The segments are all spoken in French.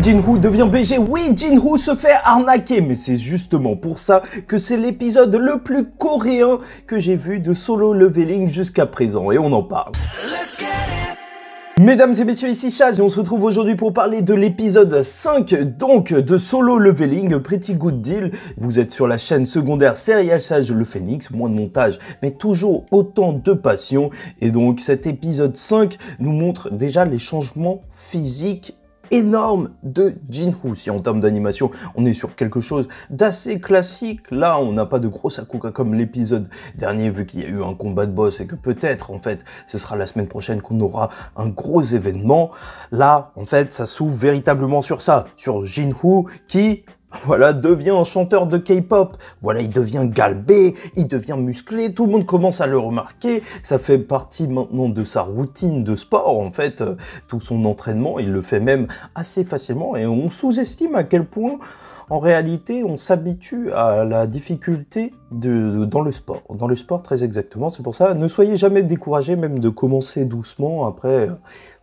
Jinru devient BG, oui Jinru se fait arnaquer, mais c'est justement pour ça que c'est l'épisode le plus coréen que j'ai vu de solo leveling jusqu'à présent, et on en parle. Mesdames et messieurs, ici Chaz et on se retrouve aujourd'hui pour parler de l'épisode 5 donc de Solo Leveling, Pretty Good Deal. Vous êtes sur la chaîne secondaire Serial Chaz Le Phoenix, moins de montage, mais toujours autant de passion. Et donc cet épisode 5 nous montre déjà les changements physiques énorme de Jinhu. Si en termes d'animation, on est sur quelque chose d'assez classique, là, on n'a pas de gros sakuka comme l'épisode dernier, vu qu'il y a eu un combat de boss et que peut-être, en fait, ce sera la semaine prochaine qu'on aura un gros événement. Là, en fait, ça s'ouvre véritablement sur ça, sur Jinhu qui voilà, devient chanteur de K-pop. Voilà, il devient galbé, il devient musclé, tout le monde commence à le remarquer. Ça fait partie maintenant de sa routine de sport, en fait. Euh, tout son entraînement, il le fait même assez facilement et on sous-estime à quel point en réalité, on s'habitue à la difficulté de, dans le sport. Dans le sport, très exactement. C'est pour ça, ne soyez jamais découragé même de commencer doucement. Après, euh,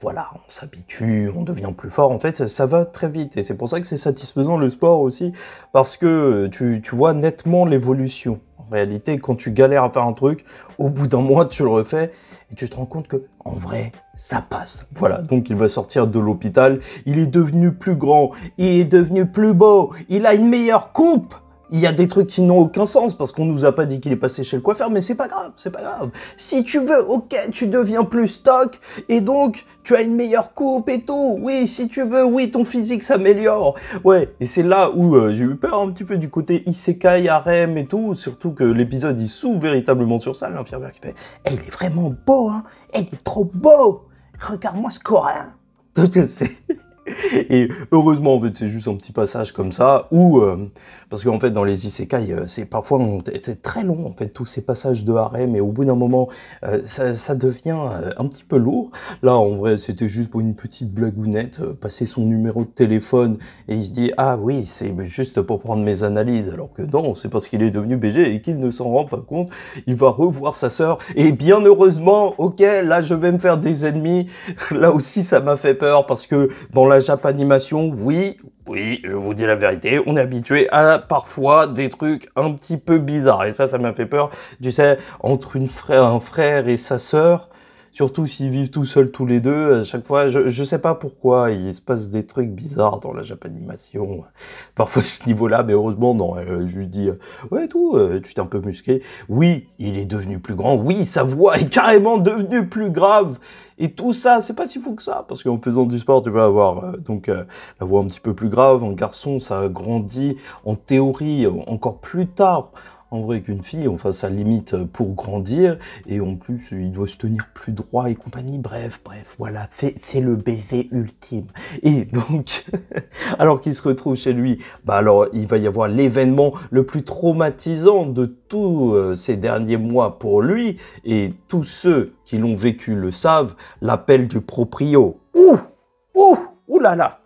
voilà, on s'habitue, on devient plus fort. En fait, ça va très vite. Et c'est pour ça que c'est satisfaisant le sport aussi, parce que tu vois nettement l'évolution réalité, quand tu galères à faire un truc, au bout d'un mois, tu le refais et tu te rends compte que en vrai, ça passe. Voilà, donc il va sortir de l'hôpital, il est devenu plus grand, il est devenu plus beau, il a une meilleure coupe il y a des trucs qui n'ont aucun sens parce qu'on nous a pas dit qu'il est passé chez le coiffeur, mais c'est pas grave, c'est pas grave. Si tu veux, ok, tu deviens plus stock et donc tu as une meilleure coupe et tout. Oui, si tu veux, oui, ton physique s'améliore. Ouais, et c'est là où euh, j'ai eu peur un petit peu du côté isekai, harem et tout, surtout que l'épisode il sous véritablement sur ça, l'infirmière qui fait eh, il est vraiment beau, hein, eh, il est trop beau, regarde-moi ce coréen. le Et heureusement, en fait, c'est juste un petit passage comme ça où, euh, parce qu'en fait, dans les isekai, c'est parfois c'est très long, en fait, tous ces passages de arrêt, mais au bout d'un moment, euh, ça, ça, devient euh, un petit peu lourd. Là, en vrai, c'était juste pour une petite blagounette, euh, passer son numéro de téléphone, et il se dit, ah oui, c'est juste pour prendre mes analyses, alors que non, c'est parce qu'il est devenu BG et qu'il ne s'en rend pas compte, il va revoir sa sœur, et bien heureusement, ok, là, je vais me faire des ennemis, là aussi, ça m'a fait peur, parce que dans la Japanimation, oui, oui, je vous dis la vérité, on est habitué à parfois des trucs un petit peu bizarres. Et ça, ça m'a fait peur. Tu sais, entre un frère et sa sœur, Surtout s'ils vivent tout seuls tous les deux. À chaque fois, je, sais pas pourquoi, il se passe des trucs bizarres dans la japanimation. Parfois, ce niveau-là, mais heureusement, non. Euh, je dis, euh, ouais, tout, euh, tu t'es un peu musqué, Oui, il est devenu plus grand. Oui, sa voix est carrément devenue plus grave. Et tout ça, c'est pas si fou que ça, parce qu'en faisant du sport, tu vas avoir donc la voix un petit peu plus grave. En garçon, ça grandit en théorie encore plus tard en vrai qu'une fille, enfin ça limite euh, pour grandir, et en plus euh, il doit se tenir plus droit et compagnie, bref, bref, voilà, c'est le baiser ultime. Et donc, alors qu'il se retrouve chez lui, bah alors il va y avoir l'événement le plus traumatisant de tous euh, ces derniers mois pour lui, et tous ceux qui l'ont vécu le savent, l'appel du proprio. Ouh Ouh Ouh là là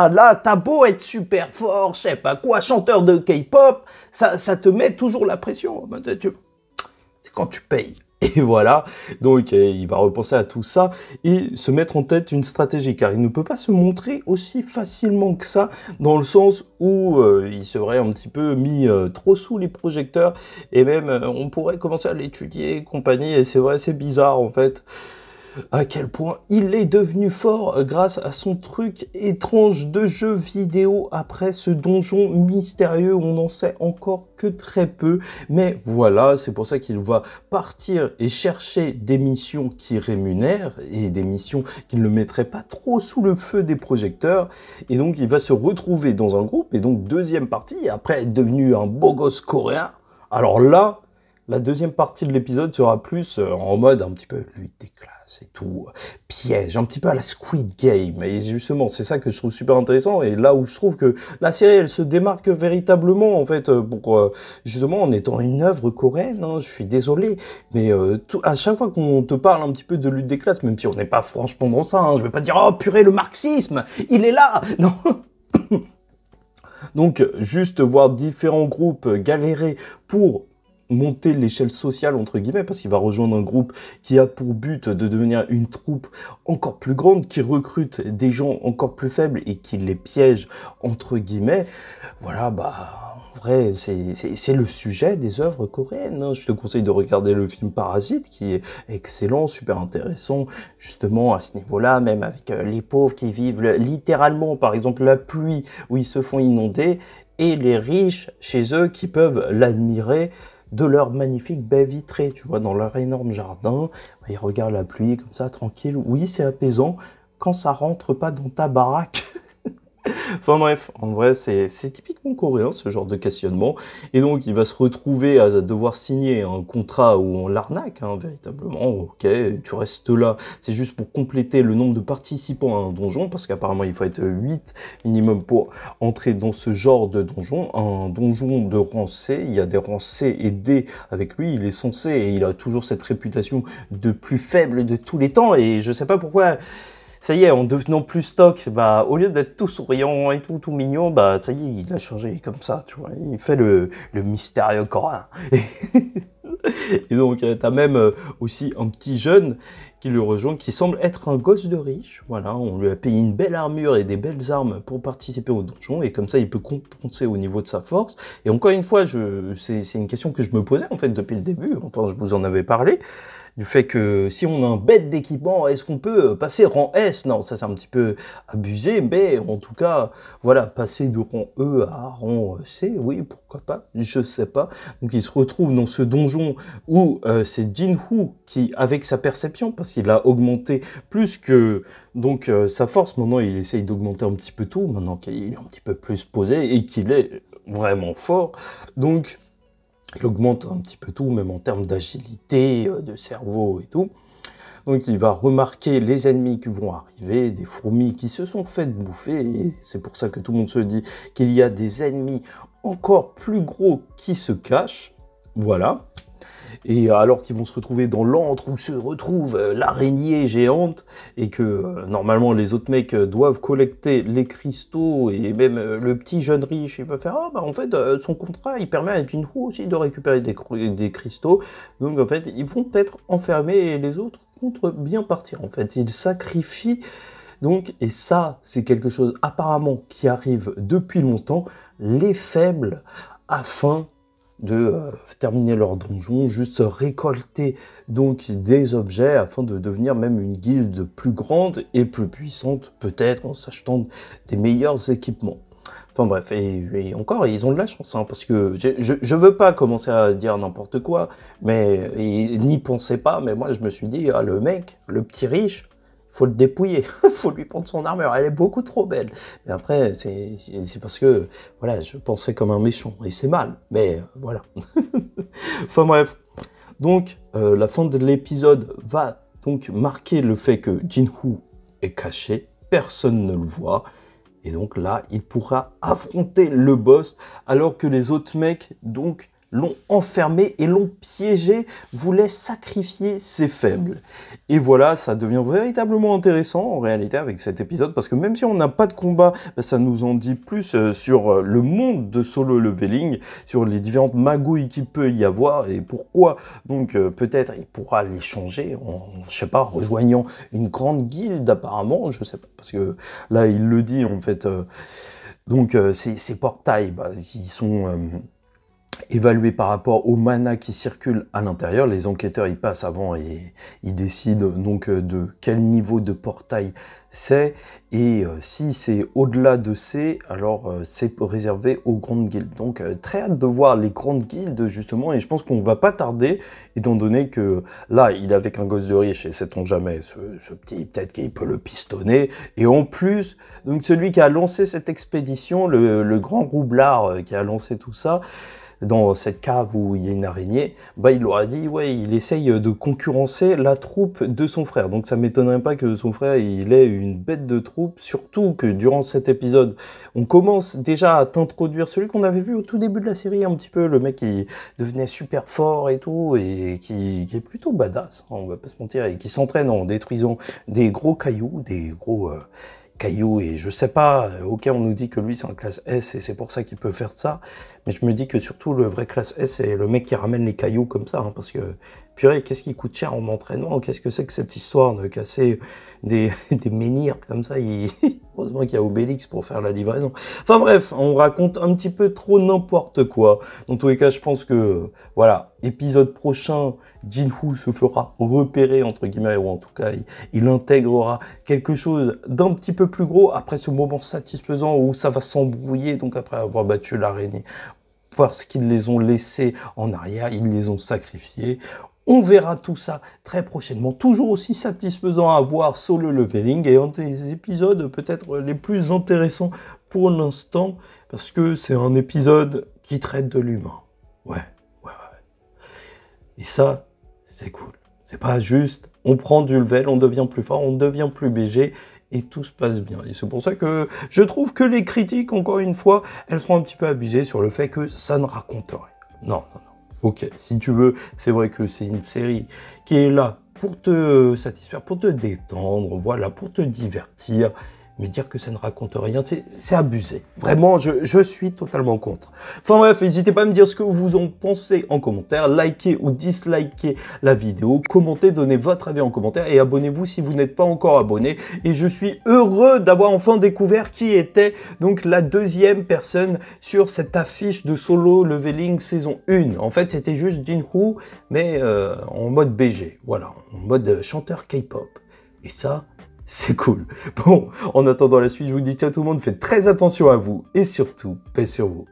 ah là, t'as beau être super fort, je sais pas quoi, chanteur de K-pop, ça, te met toujours la pression. C'est quand tu payes. Et voilà, donc euh, il va repenser à tout ça et se mettre en tête une stratégie, car il ne peut pas se montrer aussi facilement que ça, dans le sens où euh, il serait un petit peu mis euh, trop sous les projecteurs, et même on pourrait commencer à l'étudier, compagnie, et c'est vrai, c'est bizarre en fait à quel point il est devenu fort euh, grâce à son truc étrange de jeu vidéo après ce donjon mystérieux. On n'en sait encore que très peu, mais voilà, c'est pour ça qu'il va partir et chercher des missions qui rémunèrent et des missions qui ne le mettraient pas trop sous le feu des projecteurs. Et donc, il va se retrouver dans un groupe et donc deuxième partie après être devenu un beau gosse coréen. Alors là, la deuxième partie de l'épisode sera plus euh, en mode un petit peu lutte des classes et tout, piège, un petit peu à la Squid Game. Et justement, c'est ça que je trouve super intéressant et là où je trouve que la série, elle se démarque véritablement en fait euh, pour euh, justement en étant une œuvre coréenne. Hein, je suis désolé, mais à chaque fois qu'on te parle un petit peu de lutte des classes, même si on n'est pas franchement dans ça, je hein, je vais pas dire oh purée le marxisme, il est là. Non. Donc, juste voir différents groupes galérer pour monter l'échelle sociale entre guillemets parce qu'il va rejoindre un groupe qui a pour but de devenir une troupe encore plus grande qui recrute des gens encore plus faibles et qui les piège entre guillemets voilà bah en vrai c'est le sujet des œuvres coréennes hein. je te conseille de regarder le film Parasite qui est excellent super intéressant justement à ce niveau là même avec euh, les pauvres qui vivent littéralement par exemple la pluie où ils se font inonder et les riches chez eux qui peuvent l'admirer de leur magnifique baie vitrée, tu vois, dans leur énorme jardin. Ils regardent la pluie comme ça, tranquille. Oui, c'est apaisant quand ça rentre pas dans ta baraque. Enfin bref, en vrai, c'est typiquement coréen ce genre de questionnement. Et donc, il va se retrouver à devoir signer un contrat où on l'arnaque, hein, véritablement. Ok, tu restes là. C'est juste pour compléter le nombre de participants à un donjon, parce qu'apparemment, il faut être 8 minimum pour entrer dans ce genre de donjon. Un donjon de rang C, il y a des rangs C et D avec lui. Il est censé et il a toujours cette réputation de plus faible de tous les temps. Et je sais pas pourquoi ça y est, en devenant plus stock, bah, au lieu d'être tout souriant et tout, tout mignon, bah, ça y est, il a changé comme ça, tu vois. Il fait le, le mystérieux corin. Et, il donc, euh, t'as même euh, aussi un petit jeune qui le rejoint, qui semble être un gosse de riche. Voilà, on lui a payé une belle armure et des belles armes pour participer au donjon, et comme ça, il peut compenser au niveau de sa force. Et encore une fois, c'est une question que je me posais, en fait, depuis le début. Enfin, je vous en avais parlé du fait que si on a un bête d'équipement, est-ce qu'on peut euh, passer rang S Non, ça c'est un petit peu abusé, mais en tout cas, voilà, passer de rang E à rang euh, C, oui, pourquoi pas, je sais pas. Donc il se retrouve dans ce donjon où euh, c'est Jin-Hu qui, avec sa perception, parce qu'il a augmenté plus que donc sa force, maintenant il essaye d'augmenter un petit peu tout, maintenant qu'il est un petit peu plus posé et qu'il est vraiment fort, donc il augmente un petit peu tout, même en termes d'agilité, euh, de cerveau et tout. Donc il va remarquer les ennemis qui vont arriver, des fourmis qui se sont faites bouffer. C'est pour ça que tout le monde se dit qu'il y a des ennemis encore plus gros qui se cachent. Voilà. Et alors qu'ils vont se retrouver dans l'antre où se retrouve euh, l'araignée géante, et que euh, normalement les autres mecs euh, doivent collecter les cristaux, et même le petit jeune riche, il va faire Ah, bah en fait, son contrat, il permet à Jinhu aussi de récupérer des, des cristaux. Donc en fait, ils vont être enfermés, et les autres contre bien partir. En fait, ils sacrifient. Donc, et ça, c'est quelque chose apparemment qui arrive depuis longtemps, les faibles afin de euh, terminer leur donjon, juste récolter donc des objets afin de devenir même une guilde plus grande et plus puissante, peut-être en s'achetant des meilleurs équipements. Enfin bref, et, encore, ils ont de la chance, hein, parce que je ne veux pas commencer à dire n'importe quoi, mais n'y pensez pas, mais moi je me suis dit, ah, le mec, le petit riche, faut le dépouiller, faut lui prendre son armure, elle est beaucoup trop belle. Mais après, c'est parce que, voilà, je pensais comme un méchant, et c'est mal, mais euh, voilà. enfin bref. Donc, euh, la fin de l'épisode va donc marquer le fait que Jinhu est caché, personne ne le voit, et donc là, il pourra affronter le boss, alors que les autres mecs, donc, l'ont enfermé et l'ont piégé, voulait sacrifier ses faibles. Et voilà, ça devient véritablement intéressant en réalité avec cet épisode, parce que même si on n'a pas de combat, bah, ça nous en dit plus euh, sur euh, le monde de solo leveling, sur les différentes magouilles qu'il peut y avoir et pourquoi. Donc euh, peut-être il pourra les changer en, je sais pas, rejoignant une grande guilde apparemment, je sais pas, parce que là il le dit en fait. donc ces, portails, bah, ils sont évalué par rapport au mana qui circule à l'intérieur. Les enquêteurs y passent avant et ils décident euh, donc euh, de quel niveau de portail c'est. Et euh, si c'est au-delà de C, alors c'est réservé aux grandes guildes. Donc très hâte de voir les grandes guildes justement. Et je pense qu'on va pas tarder, étant donné que là, il est avec un gosse de riche et sait-on jamais, ce, petit, peut-être qu'il peut le pistonner. Et en plus, donc celui qui a lancé cette expédition, le, le grand roublard qui a lancé tout ça, dans cette cave où il y a une araignée, bah, il leur dit, ouais, il essaye de concurrencer la troupe de son frère. Donc ça m'étonnerait pas que son frère, il ait une bête de troupe, surtout que durant cet épisode, on commence déjà à t'introduire celui qu'on avait vu au tout début de la série, un petit peu, le mec qui devenait super fort et tout, et qui, est plutôt badass, hein, on va pas se mentir, et qui s'entraîne en détruisant des gros cailloux, des gros... Euh, cailloux et je sais pas, euh, ok, on nous dit que lui c'est en classe S et c'est pour ça qu'il peut faire ça, mais je me dis que surtout le vrai classe S c'est le mec qui ramène les cailloux comme ça, hein, parce que qu'est-ce qui coûte cher en entraînement Qu'est-ce que c'est que cette histoire de casser des, des menhirs comme ça il... Heureusement qu'il y a Obélix pour faire la livraison. Enfin bref, on raconte un petit peu trop n'importe quoi. Dans tous les cas, je pense que, voilà, épisode prochain, Jin-Hoo se fera repérer, entre guillemets, ou en tout cas, il, il intégrera quelque chose d'un petit peu plus gros après ce moment satisfaisant où ça va s'embrouiller, donc après avoir battu l'araignée parce qu'ils les ont laissés en arrière, ils les ont sacrifiés. On verra tout ça très prochainement. Toujours aussi satisfaisant à voir sur le leveling et un des épisodes peut-être les plus intéressants pour l'instant parce que c'est un épisode qui traite de l'humain. Ouais, ouais, ouais. Et ça, c'est cool. C'est pas juste on prend du level, on devient plus fort, on devient plus BG et tout se passe bien. Et c'est pour ça que je trouve que les critiques, encore une fois, elles sont un petit peu abusées sur le fait que ça ne raconte rien. Non, non, non. Ok, si tu veux, c'est vrai que c'est une série qui est là pour te satisfaire, pour te détendre, voilà, pour te divertir mais dire que ça ne raconte rien, c'est abusé. Vraiment, je, je, suis totalement contre. Enfin bref, n'hésitez pas à me dire ce que vous en pensez en commentaire, likez ou dislikez la vidéo, commentez, donnez votre avis en commentaire et abonnez-vous si vous n'êtes pas encore abonné. Et je suis heureux d'avoir enfin découvert qui était donc la deuxième personne sur cette affiche de Solo Leveling saison 1. En fait, c'était juste Jinhu, mais euh, en mode BG, voilà, en mode euh, chanteur K-pop. Et ça, c'est cool. Bon, en attendant la suite, je vous dis ciao tout le monde, faites très attention à vous et surtout, paix sur vous.